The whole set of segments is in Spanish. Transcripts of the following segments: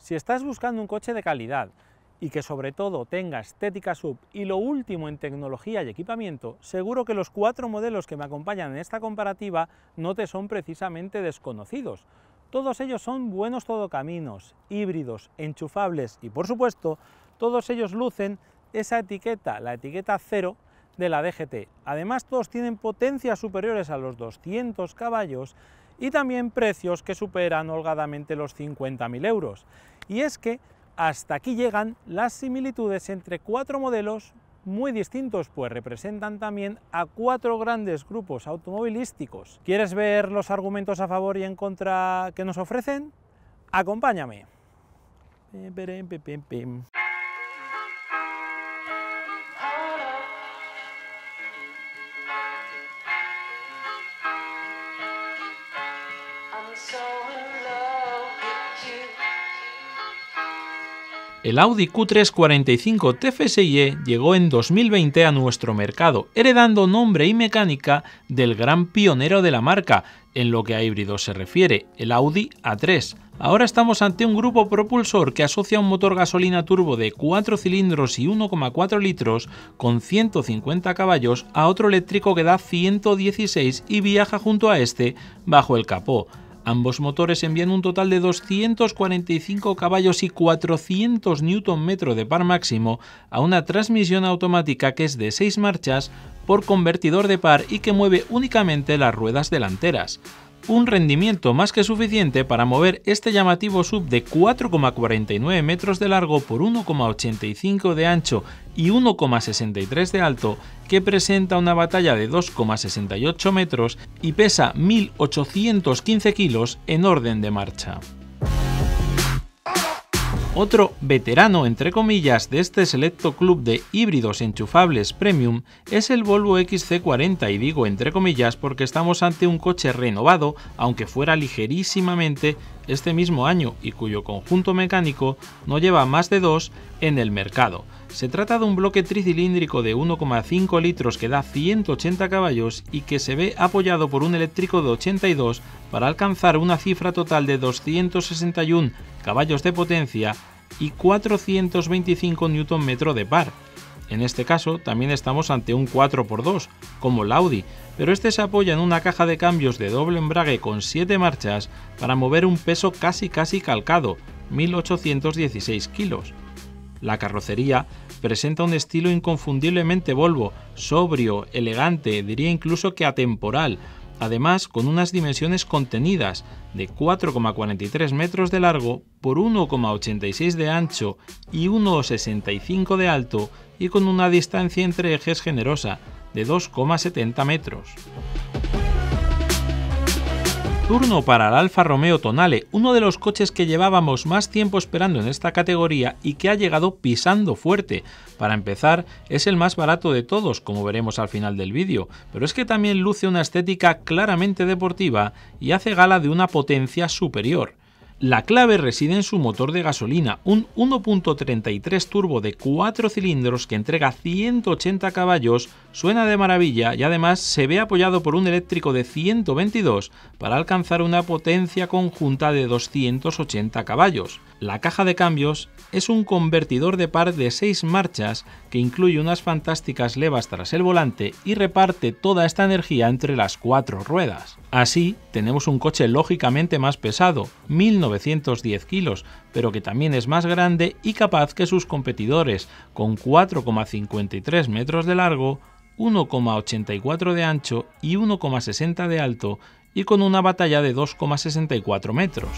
Si estás buscando un coche de calidad y que sobre todo tenga estética sub y lo último en tecnología y equipamiento, seguro que los cuatro modelos que me acompañan en esta comparativa no te son precisamente desconocidos. Todos ellos son buenos todocaminos, híbridos, enchufables y por supuesto, todos ellos lucen esa etiqueta, la etiqueta cero de la DGT. Además, todos tienen potencias superiores a los 200 caballos y también precios que superan holgadamente los 50.000 euros. Y es que hasta aquí llegan las similitudes entre cuatro modelos muy distintos, pues representan también a cuatro grandes grupos automovilísticos. ¿Quieres ver los argumentos a favor y en contra que nos ofrecen? Acompáñame. El Audi Q3 45 TFSIe llegó en 2020 a nuestro mercado, heredando nombre y mecánica del gran pionero de la marca, en lo que a híbridos se refiere, el Audi A3. Ahora estamos ante un grupo propulsor que asocia un motor gasolina turbo de 4 cilindros y 1,4 litros con 150 caballos a otro eléctrico que da 116 y viaja junto a este bajo el capó. Ambos motores envían un total de 245 caballos y 400 Nm de par máximo a una transmisión automática que es de 6 marchas por convertidor de par y que mueve únicamente las ruedas delanteras un rendimiento más que suficiente para mover este llamativo sub de 4,49 metros de largo por 1,85 de ancho y 1,63 de alto, que presenta una batalla de 2,68 metros y pesa 1.815 kilos en orden de marcha. Otro veterano, entre comillas, de este selecto club de híbridos enchufables premium es el Volvo XC40 y digo entre comillas porque estamos ante un coche renovado, aunque fuera ligerísimamente, este mismo año y cuyo conjunto mecánico no lleva más de dos en el mercado. Se trata de un bloque tricilíndrico de 1,5 litros que da 180 caballos y que se ve apoyado por un eléctrico de 82 para alcanzar una cifra total de 261 caballos de potencia y 425 Nm de par. En este caso también estamos ante un 4x2, como el Audi, pero este se apoya en una caja de cambios de doble embrague con 7 marchas para mover un peso casi casi calcado, 1816 kilos. La carrocería presenta un estilo inconfundiblemente Volvo, sobrio, elegante, diría incluso que atemporal, además con unas dimensiones contenidas de 4,43 metros de largo por 1,86 de ancho y 1,65 de alto y con una distancia entre ejes generosa de 2,70 metros. Turno para el Alfa Romeo Tonale, uno de los coches que llevábamos más tiempo esperando en esta categoría y que ha llegado pisando fuerte. Para empezar, es el más barato de todos, como veremos al final del vídeo, pero es que también luce una estética claramente deportiva y hace gala de una potencia superior. La clave reside en su motor de gasolina, un 1.33 turbo de 4 cilindros que entrega 180 caballos, suena de maravilla y además se ve apoyado por un eléctrico de 122 para alcanzar una potencia conjunta de 280 caballos. La caja de cambios es un convertidor de par de 6 marchas que incluye unas fantásticas levas tras el volante y reparte toda esta energía entre las cuatro ruedas. Así, tenemos un coche lógicamente más pesado, 1900 910 kilos, pero que también es más grande y capaz que sus competidores, con 4,53 metros de largo, 1,84 de ancho y 1,60 de alto, y con una batalla de 2,64 metros.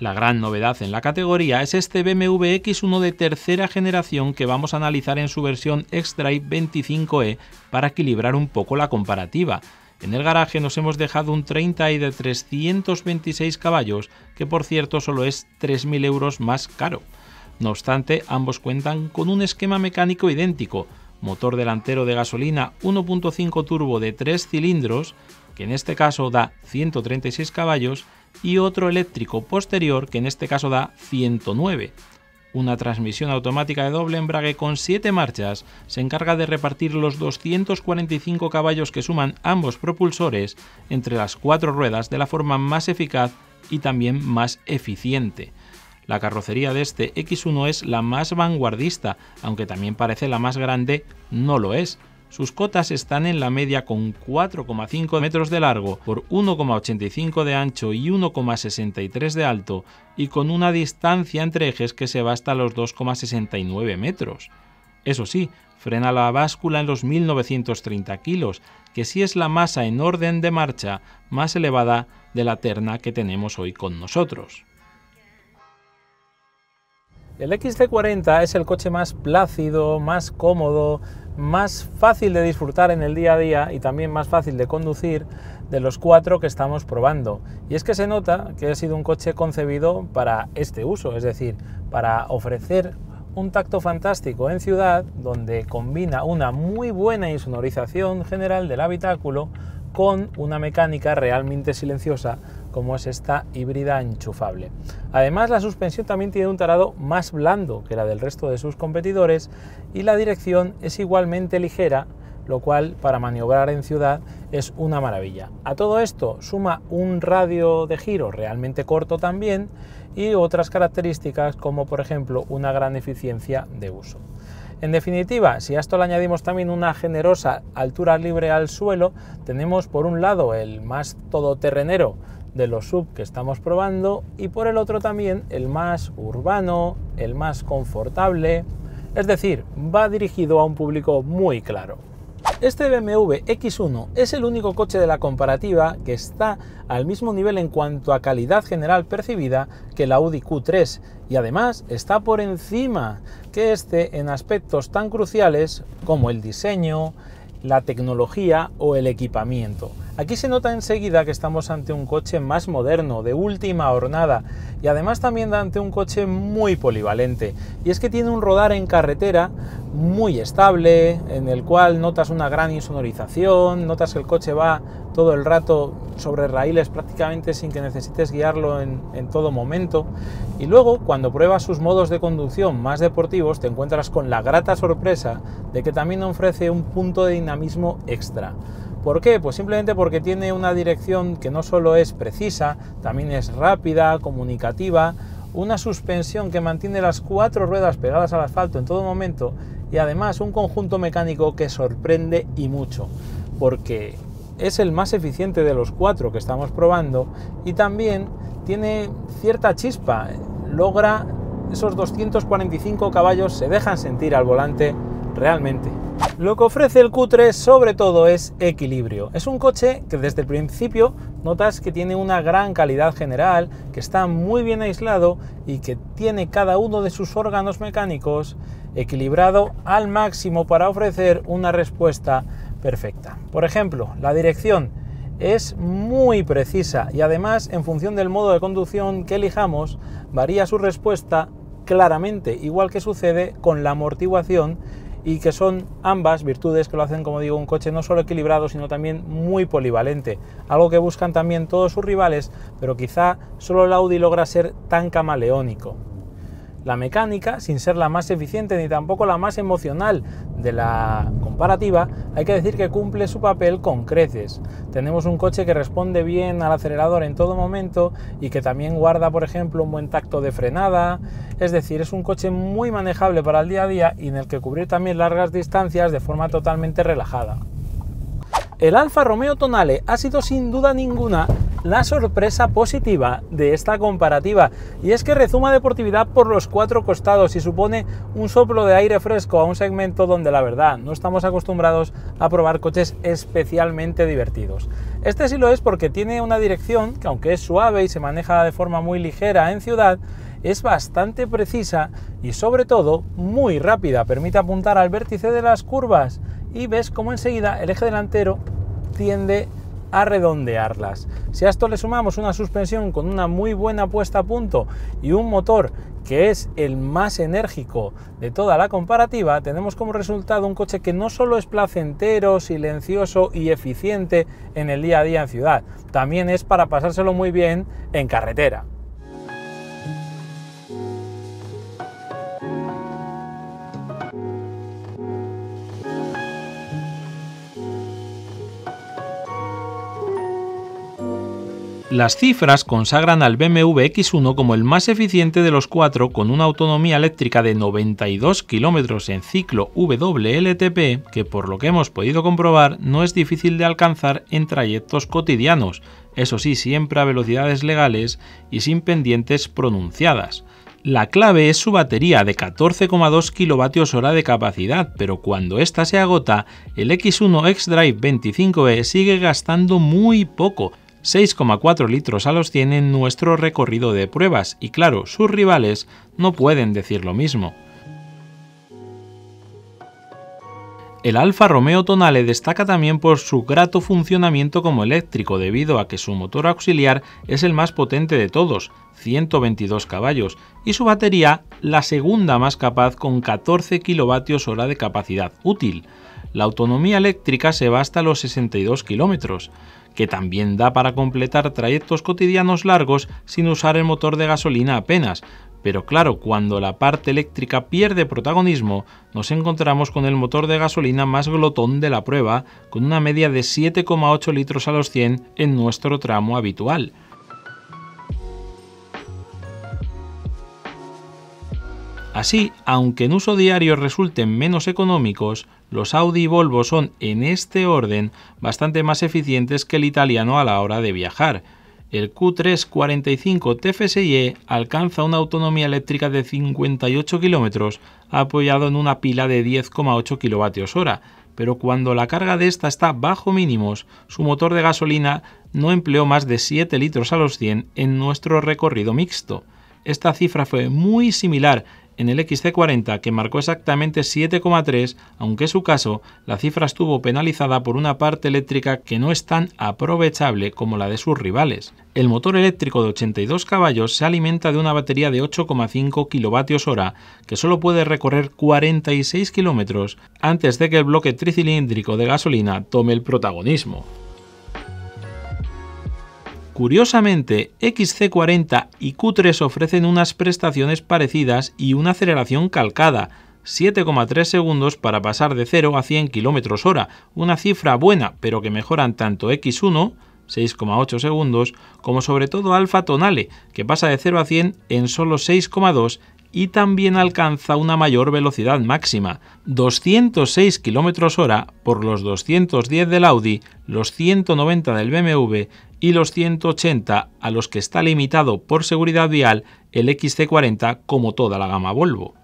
La gran novedad en la categoría es este BMW X1 de tercera generación que vamos a analizar en su versión X-Drive 25e para equilibrar un poco la comparativa, en el garaje nos hemos dejado un 30 y de 326 caballos, que por cierto solo es 3.000 euros más caro. No obstante, ambos cuentan con un esquema mecánico idéntico, motor delantero de gasolina 1.5 turbo de 3 cilindros, que en este caso da 136 caballos, y otro eléctrico posterior que en este caso da 109. Una transmisión automática de doble embrague con 7 marchas se encarga de repartir los 245 caballos que suman ambos propulsores entre las cuatro ruedas de la forma más eficaz y también más eficiente. La carrocería de este X1 es la más vanguardista, aunque también parece la más grande, no lo es. Sus cotas están en la media con 4,5 metros de largo por 1,85 de ancho y 1,63 de alto y con una distancia entre ejes que se va hasta los 2,69 metros. Eso sí, frena la báscula en los 1930 kilos, que sí es la masa en orden de marcha más elevada de la terna que tenemos hoy con nosotros. El XC40 es el coche más plácido, más cómodo, más fácil de disfrutar en el día a día y también más fácil de conducir de los cuatro que estamos probando. Y es que se nota que ha sido un coche concebido para este uso, es decir, para ofrecer un tacto fantástico en ciudad donde combina una muy buena insonorización general del habitáculo con una mecánica realmente silenciosa como es esta híbrida enchufable. Además, la suspensión también tiene un tarado más blando que la del resto de sus competidores y la dirección es igualmente ligera, lo cual para maniobrar en ciudad es una maravilla. A todo esto suma un radio de giro realmente corto también y otras características como por ejemplo una gran eficiencia de uso. En definitiva, si a esto le añadimos también una generosa altura libre al suelo, tenemos por un lado el más todoterrenero de los sub que estamos probando y por el otro también el más urbano, el más confortable, es decir, va dirigido a un público muy claro. Este BMW X1 es el único coche de la comparativa que está al mismo nivel en cuanto a calidad general percibida que la Audi Q3 y además está por encima que este en aspectos tan cruciales como el diseño, la tecnología o el equipamiento. Aquí se nota enseguida que estamos ante un coche más moderno, de última hornada, y además también ante un coche muy polivalente. Y es que tiene un rodar en carretera muy estable, en el cual notas una gran insonorización, notas que el coche va todo el rato sobre raíles prácticamente sin que necesites guiarlo en, todo momento. Y luego, cuando pruebas sus modos de conducción más deportivos, te encuentras con la grata sorpresa de que también ofrece un punto de dinamismo extra. ¿Por qué? Pues simplemente porque tiene una dirección que no solo es precisa, también es rápida, comunicativa, una suspensión que mantiene las cuatro ruedas pegadas al asfalto en todo momento y además un conjunto mecánico que sorprende y mucho, porque es el más eficiente de los cuatro que estamos probando y también tiene cierta chispa, logra esos 245 caballos, se dejan sentir al volante realmente. Lo que ofrece el Q3 sobre todo es equilibrio. Es un coche que desde el principio notas que tiene una gran calidad general, que está muy bien aislado y que tiene cada uno de sus órganos mecánicos equilibrado al máximo para ofrecer una respuesta perfecta. Por ejemplo, la dirección es muy precisa y además en función del modo de conducción que elijamos varía su respuesta claramente, igual que sucede con la amortiguación y que son ambas virtudes que lo hacen, como digo, un coche no solo equilibrado, sino también muy polivalente, algo que buscan también todos sus rivales, pero quizá solo el Audi logra ser tan camaleónico la mecánica, sin ser la más eficiente ni tampoco la más emocional de la comparativa, hay que decir que cumple su papel con creces. Tenemos un coche que responde bien al acelerador en todo momento y que también guarda, por ejemplo, un buen tacto de frenada. Es decir, es un coche muy manejable para el día a día y en el que cubrir también largas distancias de forma totalmente relajada. El Alfa Romeo Tonale ha sido sin duda ninguna la sorpresa positiva de esta comparativa, y es que rezuma deportividad por los cuatro costados y supone un soplo de aire fresco a un segmento donde la verdad no estamos acostumbrados a probar coches especialmente divertidos. Este sí lo es porque tiene una dirección que aunque es suave y se maneja de forma muy ligera en ciudad, es bastante precisa y sobre todo muy rápida. Permite apuntar al vértice de las curvas y ves cómo enseguida el eje delantero tiende a a redondearlas. Si a esto le sumamos una suspensión con una muy buena puesta a punto y un motor que es el más enérgico de toda la comparativa, tenemos como resultado un coche que no solo es placentero, silencioso y eficiente en el día a día en ciudad, también es para pasárselo muy bien en carretera. Las cifras consagran al BMW X1 como el más eficiente de los cuatro con una autonomía eléctrica de 92 km en ciclo WLTP que por lo que hemos podido comprobar no es difícil de alcanzar en trayectos cotidianos, eso sí siempre a velocidades legales y sin pendientes pronunciadas. La clave es su batería de 14,2 kWh de capacidad, pero cuando ésta se agota, el X1 xDrive 25e sigue gastando muy poco, 6,4 litros a los 100 en nuestro recorrido de pruebas y claro, sus rivales no pueden decir lo mismo. El Alfa Romeo Tonale destaca también por su grato funcionamiento como eléctrico debido a que su motor auxiliar es el más potente de todos, 122 caballos, y su batería la segunda más capaz con 14 kWh de capacidad útil. La autonomía eléctrica se va hasta los 62 kilómetros que también da para completar trayectos cotidianos largos sin usar el motor de gasolina apenas, pero claro, cuando la parte eléctrica pierde protagonismo, nos encontramos con el motor de gasolina más glotón de la prueba, con una media de 7,8 litros a los 100 en nuestro tramo habitual. Así, aunque en uso diario resulten menos económicos, los Audi y Volvo son, en este orden, bastante más eficientes que el italiano a la hora de viajar. El Q345 TFSI alcanza una autonomía eléctrica de 58 km apoyado en una pila de 10,8 kWh, pero cuando la carga de esta está bajo mínimos, su motor de gasolina no empleó más de 7 litros a los 100 en nuestro recorrido mixto. Esta cifra fue muy similar en el XC40 que marcó exactamente 7,3, aunque en su caso la cifra estuvo penalizada por una parte eléctrica que no es tan aprovechable como la de sus rivales. El motor eléctrico de 82 caballos se alimenta de una batería de 8,5 kWh que solo puede recorrer 46 kilómetros antes de que el bloque tricilíndrico de gasolina tome el protagonismo. Curiosamente, XC40 y Q3 ofrecen unas prestaciones parecidas y una aceleración calcada, 7,3 segundos para pasar de 0 a 100 km hora, una cifra buena, pero que mejoran tanto X1, 6,8 segundos, como sobre todo Alfa Tonale, que pasa de 0 a 100 en solo 6,2 y también alcanza una mayor velocidad máxima, 206 km hora por los 210 del Audi, los 190 del BMW y los 180 a los que está limitado por seguridad vial el XC40 como toda la gama Volvo.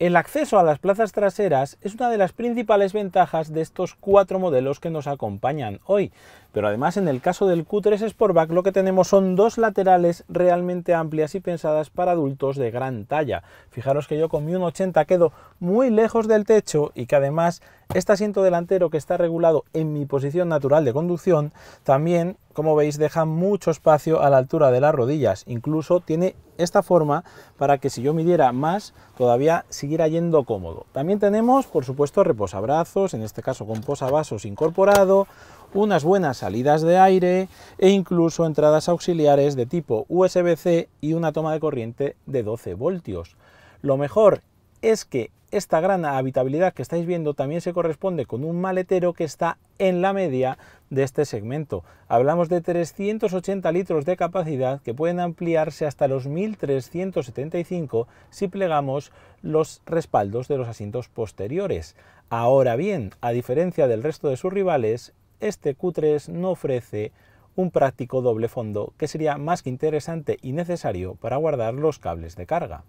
El acceso a las plazas traseras es una de las principales ventajas de estos cuatro modelos que nos acompañan hoy, pero además en el caso del Q3 Sportback lo que tenemos son dos laterales realmente amplias y pensadas para adultos de gran talla. Fijaros que yo con mi 1,80 quedo muy lejos del techo y que además este asiento delantero que está regulado en mi posición natural de conducción también como veis, deja mucho espacio a la altura de las rodillas. Incluso tiene esta forma para que si yo midiera más, todavía siguiera yendo cómodo. También tenemos, por supuesto, reposabrazos, en este caso con posavasos incorporado, unas buenas salidas de aire e incluso entradas auxiliares de tipo USB-C y una toma de corriente de 12 voltios. Lo mejor es que esta gran habitabilidad que estáis viendo también se corresponde con un maletero que está en la media de este segmento. Hablamos de 380 litros de capacidad que pueden ampliarse hasta los 1375 si plegamos los respaldos de los asientos posteriores. Ahora bien, a diferencia del resto de sus rivales, este Q3 no ofrece un práctico doble fondo que sería más que interesante y necesario para guardar los cables de carga.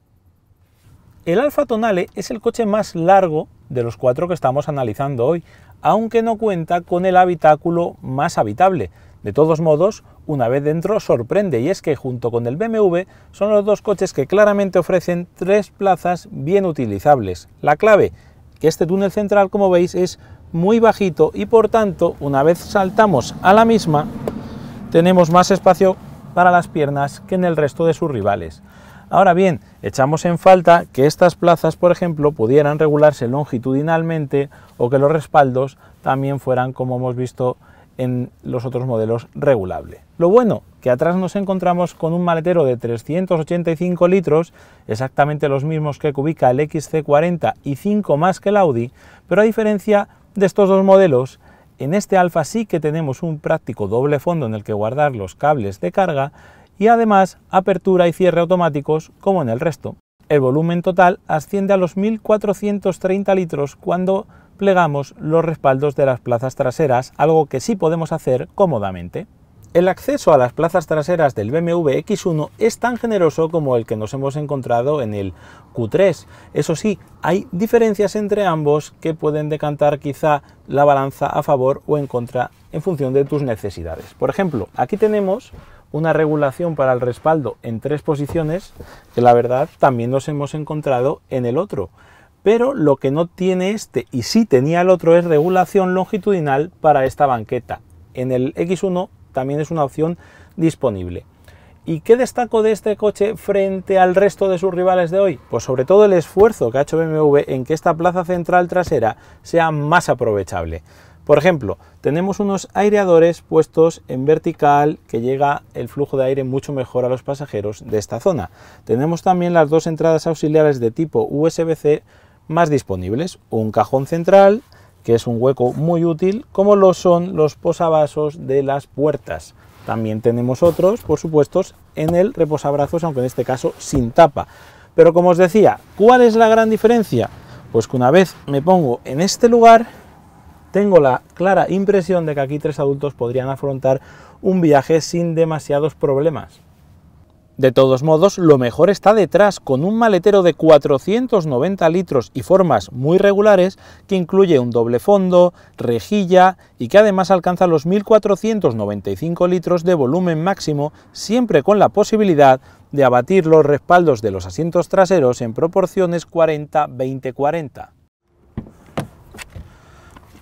El Alfa Tonale es el coche más largo de los cuatro que estamos analizando hoy, aunque no cuenta con el habitáculo más habitable. De todos modos, una vez dentro sorprende y es que junto con el BMW son los dos coches que claramente ofrecen tres plazas bien utilizables. La clave, que este túnel central, como veis, es muy bajito y por tanto, una vez saltamos a la misma, tenemos más espacio para las piernas que en el resto de sus rivales. Ahora bien, echamos en falta que estas plazas, por ejemplo, pudieran regularse longitudinalmente o que los respaldos también fueran, como hemos visto en los otros modelos, regulables. Lo bueno, que atrás nos encontramos con un maletero de 385 litros, exactamente los mismos que cubica el XC40 y 5 más que el Audi, pero a diferencia de estos dos modelos, en este Alfa sí que tenemos un práctico doble fondo en el que guardar los cables de carga y además apertura y cierre automáticos como en el resto. El volumen total asciende a los 1.430 litros cuando plegamos los respaldos de las plazas traseras, algo que sí podemos hacer cómodamente. El acceso a las plazas traseras del BMW X1 es tan generoso como el que nos hemos encontrado en el Q3. Eso sí, hay diferencias entre ambos que pueden decantar quizá la balanza a favor o en contra en función de tus necesidades. Por ejemplo, aquí tenemos una regulación para el respaldo en tres posiciones, que la verdad también nos hemos encontrado en el otro. Pero lo que no tiene este y sí tenía el otro es regulación longitudinal para esta banqueta. En el X1 también es una opción disponible. ¿Y qué destaco de este coche frente al resto de sus rivales de hoy? Pues sobre todo el esfuerzo que ha hecho BMW en que esta plaza central trasera sea más aprovechable. Por ejemplo, tenemos unos aireadores puestos en vertical que llega el flujo de aire mucho mejor a los pasajeros de esta zona. Tenemos también las dos entradas auxiliares de tipo USB-C más disponibles, un cajón central, que es un hueco muy útil, como lo son los posavasos de las puertas. También tenemos otros, por supuesto, en el reposabrazos, aunque en este caso sin tapa. Pero como os decía, ¿cuál es la gran diferencia? Pues que una vez me pongo en este lugar, tengo la clara impresión de que aquí tres adultos podrían afrontar un viaje sin demasiados problemas. De todos modos, lo mejor está detrás, con un maletero de 490 litros y formas muy regulares, que incluye un doble fondo, rejilla y que además alcanza los 1.495 litros de volumen máximo, siempre con la posibilidad de abatir los respaldos de los asientos traseros en proporciones 40-20-40.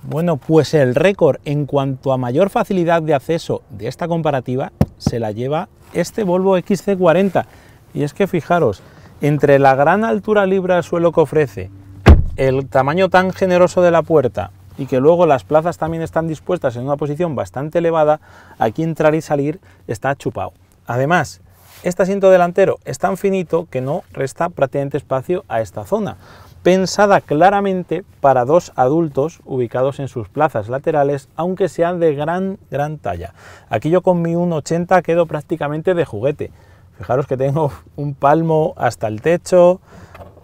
Bueno, pues el récord en cuanto a mayor facilidad de acceso de esta comparativa se la lleva este Volvo XC40. Y es que fijaros, entre la gran altura libre al suelo que ofrece, el tamaño tan generoso de la puerta y que luego las plazas también están dispuestas en una posición bastante elevada, aquí entrar y salir está chupado. Además, este asiento delantero es tan finito que no resta prácticamente espacio a esta zona pensada claramente para dos adultos ubicados en sus plazas laterales, aunque sean de gran, gran talla. Aquí yo con mi 1,80 quedo prácticamente de juguete. Fijaros que tengo un palmo hasta el techo,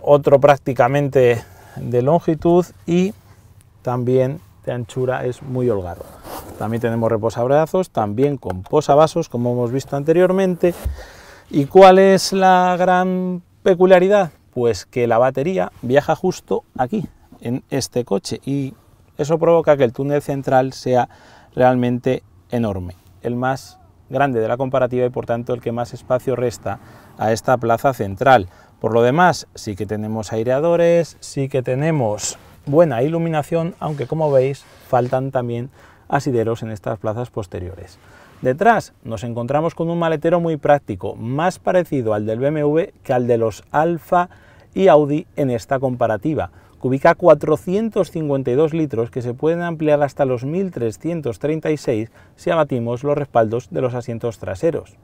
otro prácticamente de longitud y también de anchura es muy holgado. También tenemos reposabrazos, también con posavasos, como hemos visto anteriormente. ¿Y cuál es la gran peculiaridad? Pues que la batería viaja justo aquí, en este coche, y eso provoca que el túnel central sea realmente enorme, el más grande de la comparativa y por tanto el que más espacio resta a esta plaza central. Por lo demás, sí que tenemos aireadores, sí que tenemos buena iluminación, aunque como veis faltan también asideros en estas plazas posteriores. Detrás nos encontramos con un maletero muy práctico, más parecido al del BMW que al de los Alfa y Audi en esta comparativa. ubica 452 litros que se pueden ampliar hasta los 1336 si abatimos los respaldos de los asientos traseros.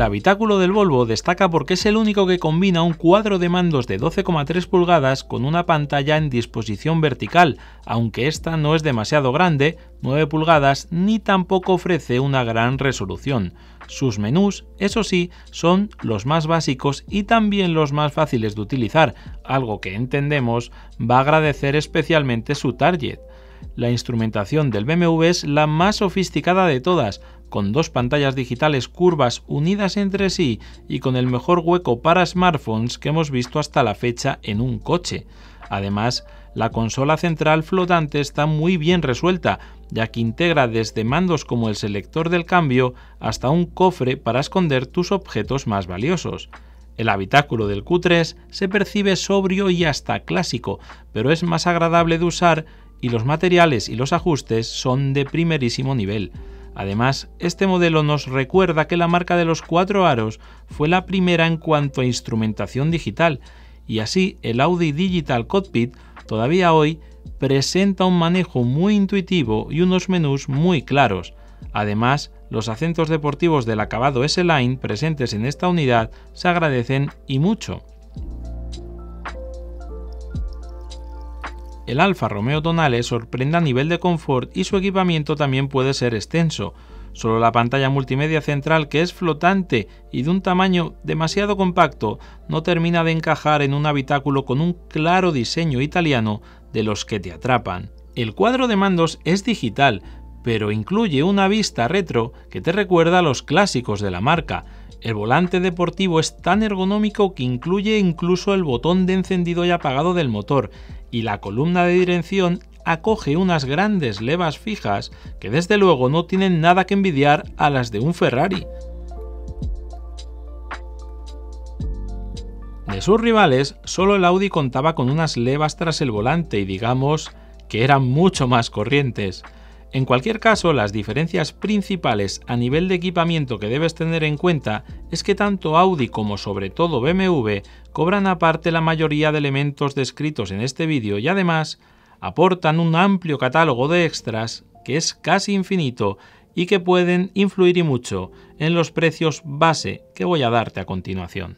El habitáculo del Volvo destaca porque es el único que combina un cuadro de mandos de 12,3 pulgadas con una pantalla en disposición vertical, aunque esta no es demasiado grande, 9 pulgadas, ni tampoco ofrece una gran resolución. Sus menús, eso sí, son los más básicos y también los más fáciles de utilizar, algo que entendemos va a agradecer especialmente su target. La instrumentación del BMW es la más sofisticada de todas, con dos pantallas digitales curvas unidas entre sí y con el mejor hueco para smartphones que hemos visto hasta la fecha en un coche. Además, la consola central flotante está muy bien resuelta, ya que integra desde mandos como el selector del cambio hasta un cofre para esconder tus objetos más valiosos. El habitáculo del Q3 se percibe sobrio y hasta clásico, pero es más agradable de usar y los materiales y los ajustes son de primerísimo nivel. Además, este modelo nos recuerda que la marca de los cuatro aros fue la primera en cuanto a instrumentación digital, y así el Audi Digital Cockpit todavía hoy presenta un manejo muy intuitivo y unos menús muy claros. Además, los acentos deportivos del acabado S-Line presentes en esta unidad se agradecen y mucho. El Alfa Romeo Tonale sorprende a nivel de confort y su equipamiento también puede ser extenso. Solo la pantalla multimedia central, que es flotante y de un tamaño demasiado compacto, no termina de encajar en un habitáculo con un claro diseño italiano de los que te atrapan. El cuadro de mandos es digital, pero incluye una vista retro que te recuerda a los clásicos de la marca. El volante deportivo es tan ergonómico que incluye incluso el botón de encendido y apagado del motor y la columna de dirección acoge unas grandes levas fijas que desde luego no tienen nada que envidiar a las de un Ferrari. De sus rivales, solo el Audi contaba con unas levas tras el volante y digamos que eran mucho más corrientes. En cualquier caso, las diferencias principales a nivel de equipamiento que debes tener en cuenta es que tanto Audi como sobre todo BMW cobran aparte la mayoría de elementos descritos en este vídeo y además aportan un amplio catálogo de extras que es casi infinito y que pueden influir y mucho en los precios base que voy a darte a continuación.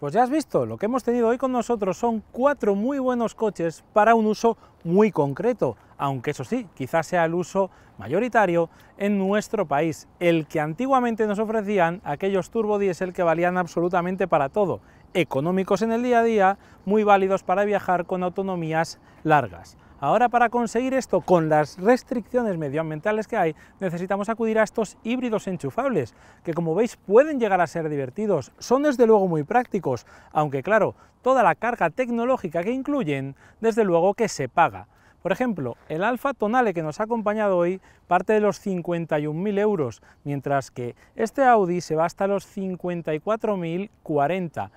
Pues ya has visto, lo que hemos tenido hoy con nosotros son cuatro muy buenos coches para un uso muy concreto, aunque eso sí, quizás sea el uso mayoritario en nuestro país, el que antiguamente nos ofrecían aquellos turbodiesel que valían absolutamente para todo, económicos en el día a día, muy válidos para viajar con autonomías largas. Ahora para conseguir esto, con las restricciones medioambientales que hay, necesitamos acudir a estos híbridos enchufables, que como veis pueden llegar a ser divertidos, son desde luego muy prácticos, aunque claro, toda la carga tecnológica que incluyen, desde luego que se paga. Por ejemplo, el Alfa Tonale que nos ha acompañado hoy parte de los 51.000 euros, mientras que este Audi se va hasta los 54.040.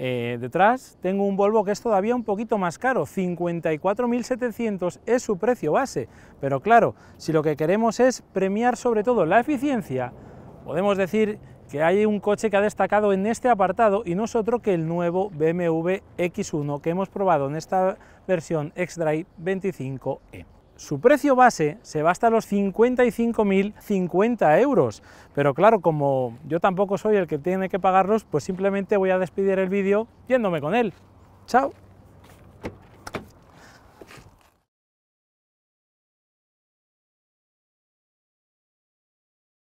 Eh, detrás tengo un Volvo que es todavía un poquito más caro, 54.700 es su precio base, pero claro, si lo que queremos es premiar sobre todo la eficiencia, podemos decir que hay un coche que ha destacado en este apartado y no es otro que el nuevo BMW X1 que hemos probado en esta versión X-Drive 25e. Su precio base se va hasta los 55.050 euros, pero claro, como yo tampoco soy el que tiene que pagarlos, pues simplemente voy a despedir el vídeo yéndome con él. ¡Chao!